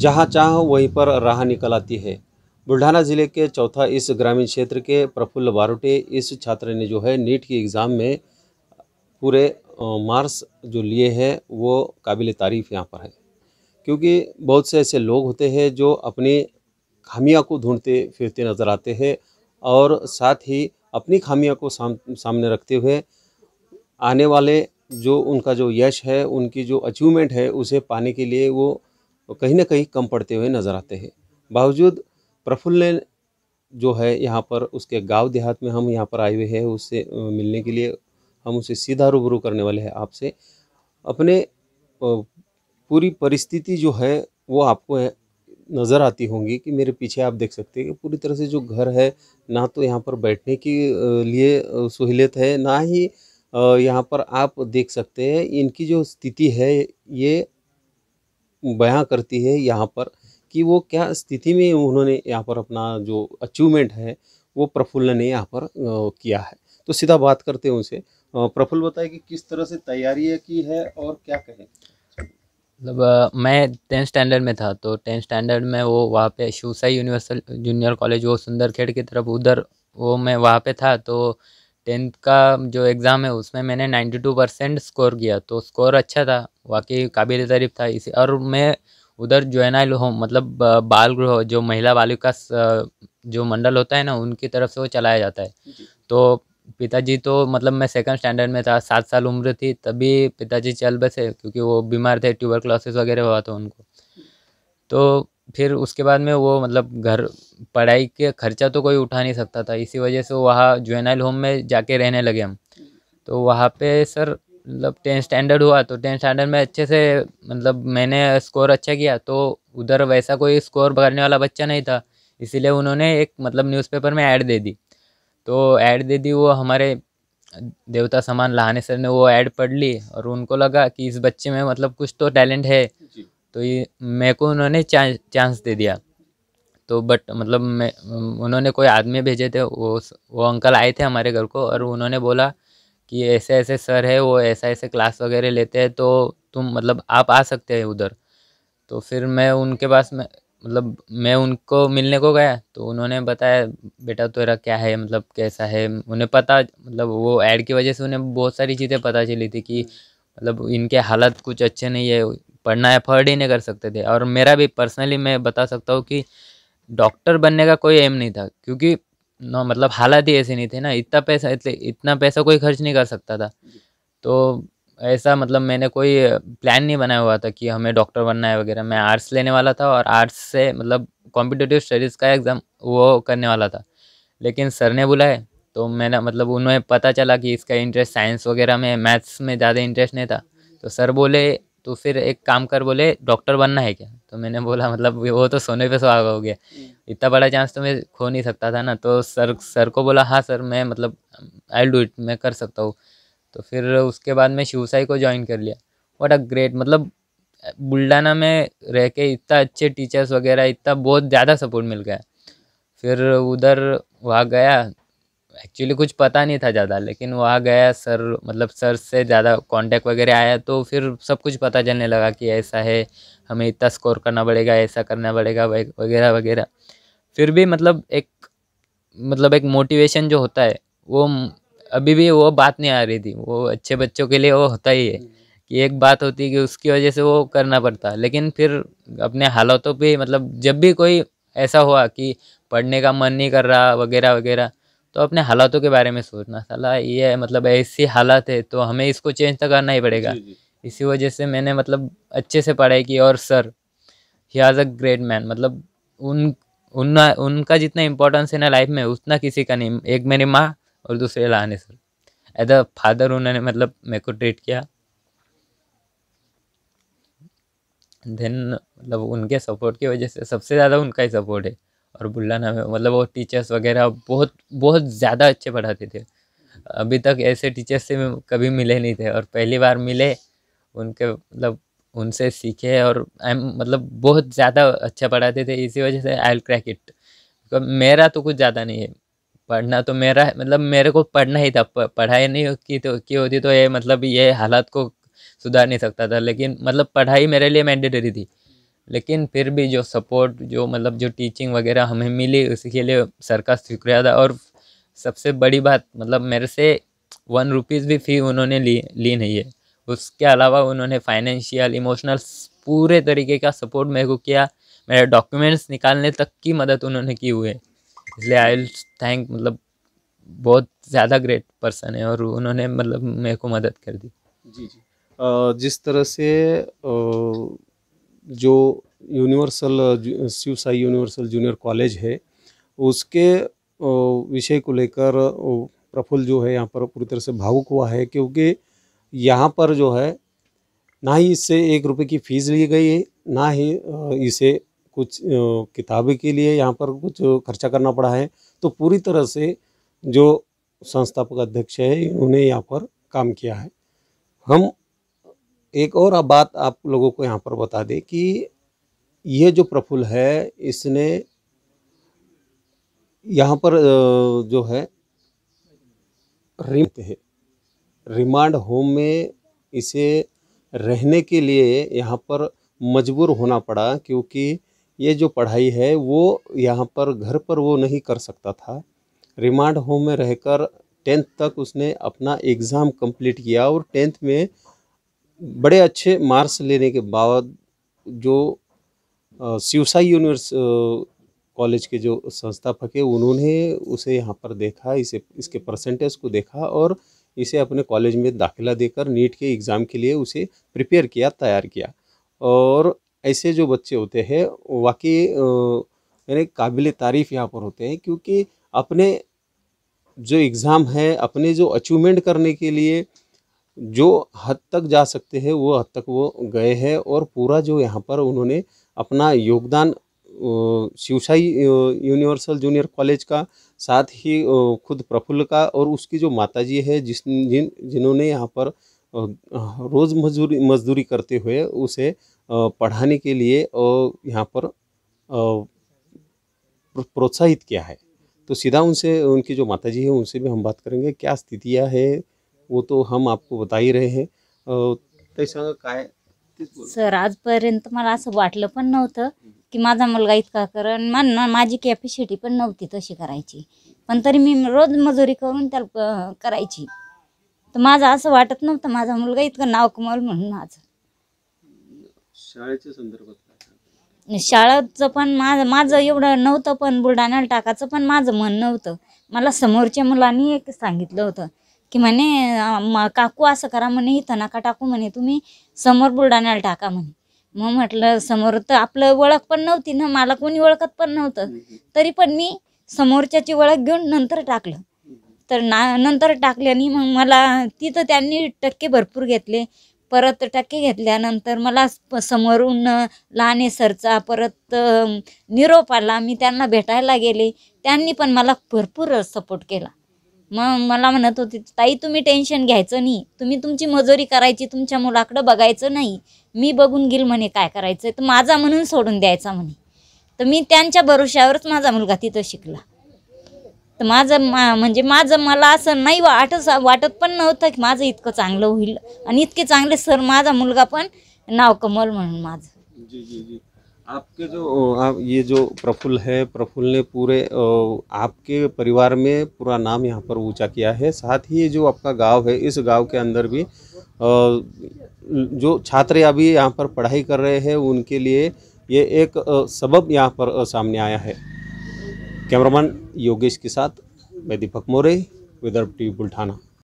जहाँ चाह वहीं पर राह निकल आती है बुल्ढाना ज़िले के चौथा इस ग्रामीण क्षेत्र के प्रफुल्ल बारोटे इस छात्र ने जो है नीट की एग्ज़ाम में पूरे मार्क्स जो लिए हैं वो काबिल तारीफ़ यहाँ पर है क्योंकि बहुत से ऐसे लोग होते हैं जो अपनी खामियाँ को ढूंढते फिरते नज़र आते हैं और साथ ही अपनी खामियाँ को साम, सामने रखते हुए आने वाले जो उनका जो यश है उनकी जो अचीवमेंट है उसे पाने के लिए वो वो कहीं ना कहीं कम पड़ते हुए नज़र आते हैं बावजूद प्रफुल्ल जो है यहाँ पर उसके गांव देहात में हम यहाँ पर आए हुए हैं उससे मिलने के लिए हम उसे सीधा रूबरू करने वाले हैं आपसे अपने पूरी परिस्थिति जो है वो आपको है, नज़र आती होंगी कि मेरे पीछे आप देख सकते हैं कि पूरी तरह से जो घर है ना तो यहाँ पर बैठने के लिए सहूलियत है ना ही यहाँ पर आप देख सकते हैं इनकी जो स्थिति है ये बयां करती है यहाँ पर कि वो क्या स्थिति में उन्होंने यहाँ पर अपना जो अचीवमेंट है वो प्रफुल्ल ने यहाँ पर किया है तो सीधा बात करते हैं उनसे प्रफुल्ल बताए कि किस तरह से तैयारी की है और क्या कहें मतलब मैं टेंथ स्टैंडर्ड में था तो टेंथ स्टैंडर्ड में वो वहाँ पे शिवसाई यूनिवर्सल जूनियर कॉलेज वो सुंदरखेड़ की तरफ उधर वो मैं वहाँ पे था तो टेंथ का जो एग्ज़ाम है उसमें मैंने नाइन्टी टू परसेंट स्कोर किया तो स्कोर अच्छा था वाकई काबिल तारीफ़ था इसे और मैं उधर जो है ना मतलब बाल गृह जो महिला बालिका जो मंडल होता है ना उनकी तरफ से वो चलाया जाता है तो पिताजी तो मतलब मैं सेकंड स्टैंडर्ड में था सात साल उम्र थी तभी पिताजी चल बसे क्योंकि वो बीमार थे ट्यूबर क्लासेस वगैरह हुआ था उनको तो फिर उसके बाद में वो मतलब घर पढ़ाई के खर्चा तो कोई उठा नहीं सकता था इसी वजह से वहाँ जुएनाइल होम में जाके रहने लगे हम तो वहाँ पे सर मतलब टेंथ स्टैंडर्ड हुआ तो टेंथ स्टैंडर्ड में अच्छे से मतलब मैंने स्कोर अच्छा किया तो उधर वैसा कोई स्कोर भरने वाला बच्चा नहीं था इसीलिए उन्होंने एक मतलब न्यूज़पेपर में ऐड दे दी तो ऐड दे दी वो हमारे देवता समान लहाने सर ने वो ऐड पढ़ ली और उनको लगा कि इस बच्चे में मतलब कुछ तो टैलेंट है तो ये मेरे को उन्होंने चांस दे दिया तो बट मतलब मैं उन्होंने कोई आदमी भेजे थे वो वो अंकल आए थे हमारे घर को और उन्होंने बोला कि ऐसे ऐसे सर है वो ऐसा ऐसे क्लास वगैरह लेते हैं तो तुम मतलब आप आ सकते हैं उधर तो फिर मैं उनके पास में मतलब मैं उनको मिलने को गया तो उन्होंने बताया बेटा तेरा क्या है मतलब कैसा है उन्हें पता मतलब वो ऐड की वजह से उन्हें बहुत सारी चीज़ें पता चली थी कि मतलब इनके हालत कुछ अच्छे नहीं है पढ़ना एफर्ड ही नहीं कर सकते थे और मेरा भी पर्सनली मैं बता सकता हूँ कि डॉक्टर बनने का कोई एम नहीं था क्योंकि ना मतलब हालात ही ऐसे नहीं थे ना इतना पैसा इतना पैसा कोई खर्च नहीं कर सकता था तो ऐसा मतलब मैंने कोई प्लान नहीं बनाया हुआ था कि हमें डॉक्टर बनना है वगैरह मैं आर्ट्स लेने वाला था और आर्ट्स से मतलब कॉम्पिटेटिव स्टडीज़ का एग्ज़ाम वो करने वाला था लेकिन सर ने बुलाए तो मैंने मतलब उन्हें पता चला कि इसका इंटरेस्ट साइंस वगैरह में मैथ्स में ज़्यादा इंटरेस्ट नहीं था तो सर बोले तो फिर एक काम कर बोले डॉक्टर बनना है क्या तो मैंने बोला मतलब वो तो सोने पे सुहागा हो गया हम्म। इतना बड़ा चांस तो मैं खो नहीं सकता था ना तो सर सर को बोला हाँ सर मैं मतलब आई डू इट मैं कर सकता हूँ तो फिर उसके बाद मैं शिवसाई को ज्वाइन कर लिया वट अ ग्रेट मतलब बुल्डाना में रह के इतना अच्छे टीचर्स वगैरह इतना बहुत ज़्यादा सपोर्ट मिल गया फिर उधर वहाँ गया एक्चुअली कुछ पता नहीं था ज़्यादा लेकिन वहाँ गया सर मतलब सर से ज़्यादा कांटेक्ट वगैरह आया तो फिर सब कुछ पता चलने लगा कि ऐसा है हमें इतना स्कोर करना पड़ेगा ऐसा करना पड़ेगा वगैरह वगैरह फिर भी मतलब एक मतलब एक मोटिवेशन जो होता है वो अभी भी वो बात नहीं आ रही थी वो अच्छे बच्चों के लिए वो होता ही है हम्म। कि एक बात होती है कि उसकी वजह से वो करना पड़ता लेकिन फिर अपने हालातों पर मतलब जब भी कोई ऐसा हुआ कि पढ़ने का मन नहीं कर रहा वगैरह वगैरह तो अपने हालातों के बारे में सोचना साला ये मतलब ऐसी हालात है तो हमें इसको चेंज तो करना ही पड़ेगा इसी वजह से मैंने मतलब अच्छे से पढ़ाई की और सर ही आज अ ग्रेट मैन मतलब उन उन उनका जितना इम्पोर्टेंस है ना लाइफ में उतना किसी का नहीं एक मेरी माँ और दूसरे लाने सर एज अ फादर उन्होंने मतलब मेरे को ट्रीट किया देन मतलब उनके सपोर्ट की वजह से सबसे ज़्यादा उनका ही सपोर्ट है और बुल्ला नाम मतलब वो टीचर्स वगैरह बहुत बहुत ज़्यादा अच्छे पढ़ाते थे अभी तक ऐसे टीचर्स से कभी मिले नहीं थे और पहली बार मिले उनके मतलब उनसे सीखे और आई मतलब बहुत ज़्यादा अच्छा पढ़ाते थे इसी वजह से आई क्रैक इट मेरा तो कुछ ज़्यादा नहीं है पढ़ना तो मेरा मतलब मेरे को पढ़ना ही था पढ़ाई नहीं की तो की होती तो ये मतलब ये हालात को सुधार नहीं सकता था लेकिन मतलब पढ़ाई मेरे लिए मैंडेटरी थी लेकिन फिर भी जो सपोर्ट जो मतलब जो टीचिंग वगैरह हमें मिली उसके लिए सर का शुक्रिया था और सबसे बड़ी बात मतलब मेरे से वन रुपीज़ भी फ़ी उन्होंने ली ली नहीं है उसके अलावा उन्होंने फाइनेंशियल इमोशनल पूरे तरीके का सपोर्ट मेरे को किया मेरे डॉक्यूमेंट्स निकालने तक की मदद उन्होंने की हुई है इसलिए आई विल थैंक मतलब बहुत ज़्यादा ग्रेट पर्सन है और उन्होंने मतलब मेरे को मदद कर दी जी जी आ, जिस तरह से आ... जो universal Shiv Sai universal junior college है उसके विषय को लेकर प्रफुल्ल जो है यहाँ पर पूरी तरह से भावुक हुआ है क्योंकि यहाँ पर जो है ना ही इससे एक रुपये की फ़ीस ली गई है ना ही इसे कुछ किताबें के लिए यहाँ पर कुछ खर्चा करना पड़ा है तो पूरी तरह से जो संस्थापक अध्यक्ष है उन्हें यहाँ पर काम किया है हम एक और बात आप लोगों को यहाँ पर बता दें कि ये जो प्रफुल्ल है इसने यहाँ पर जो है रिम है रिमांड होम में इसे रहने के लिए यहाँ पर मजबूर होना पड़ा क्योंकि ये जो पढ़ाई है वो यहाँ पर घर पर वो नहीं कर सकता था रिमांड होम में रहकर टेंथ तक उसने अपना एग्ज़ाम कंप्लीट किया और टेंथ में बड़े अच्छे मार्क्स लेने के बाद जो शिवसाई यूनिवर्स कॉलेज के जो संस्थापक है उन्होंने उसे यहाँ पर देखा इसे इसके परसेंटेज को देखा और इसे अपने कॉलेज में दाखिला देकर नीट के एग्ज़ाम के लिए उसे प्रिपेयर किया तैयार किया और ऐसे जो बच्चे होते हैं वाकई यानी काबिल तारीफ़ यहाँ पर होते हैं क्योंकि अपने जो एग्ज़ाम है अपने जो अचीवमेंट करने के लिए जो हद तक जा सकते हैं वो हद तक वो गए हैं और पूरा जो यहाँ पर उन्होंने अपना योगदान शिवशाही यूनिवर्सल जूनियर कॉलेज का साथ ही खुद प्रफुल्ल का और उसकी जो माताजी है जिस जिन जिन्होंने यहाँ पर रोज़ मजदूरी मजदूरी करते हुए उसे पढ़ाने के लिए यहाँ पर प्रोत्साहित किया है तो सीधा उनसे उनकी जो माताजी है उनसे भी हम बात करेंगे क्या स्थितियाँ है वो तो हम आपको बता ही रहे हैं ते काय सर आजपर्यंत मला असं वाटलं पण नव्हतं की माझा मुलगा इतका करण माझी कॅपॅसिटी पण नव्हती तशी करायची पण तरी मी रोज मजुरी करून त्याला करायची तर माझं असं वाटत नव्हतं माझा मुलगा इतकं नाव कमल म्हणून आज शाळेच्या संदर्भात शाळेचं पण माझं माझं एवढं नव्हतं पण बुलढाण्याला टाकायचं पण माझं मन नव्हतं मला समोरच्या मुलांनी एक सांगितलं होतं की म्हणे काकू असं करा म्हणे ही नका टाकू म्हणे तुम्ही समोर बुलढाण्याला टाका म्हणे मग म्हटलं समोर तर आपलं ओळख पण नव्हती ना मला कोणी ओळखत पण नव्हतं तरी पण मी समोरच्याची ओळख घेऊन नंतर टाकलं तर ना नंतर टाकल्याने मग मला तिथं त्यांनी टक्के भरपूर घेतले परत टक्के घेतल्यानंतर मला समोरून लहाने सरचा परत निरोप आला मी त्यांना भेटायला गेले त्यांनी पण मला भरपूर सपोर्ट केला मग मला म्हणत होती ताई तुम्ही टेन्शन घ्यायचं नाही तुम्ही तुमची मजुरी करायची तुमच्या मुलाकडं बघायचं नाही मी बघून घेईल म्हणे काय करायचं तर माझा म्हणून सोडून द्यायचा म्हणे तर मी त्यांच्या भरोश्यावरच माझा मुलगा तिथं शिकला तर माझं मा म्हणजे माझं मला असं नाही वाटत वाटत पण नव्हतं की माझं इतकं चांगलं होईल आणि इतके चांगले सर माझा मुलगा पण नाव कमल म्हणून माझं आपके जो आप ये जो प्रफुल्ल है प्रफुल्ल ने पूरे आपके परिवार में पूरा नाम यहाँ पर ऊंचा किया है साथ ही जो आपका गांव है इस गांव के अंदर भी जो छात्र अभी यहाँ पर पढ़ाई कर रहे हैं उनके लिए ये एक सबब यहाँ पर सामने आया है कैमरामैन योगेश के साथ मैं दीपक मोरे विदर्भ टी बुल्ठाना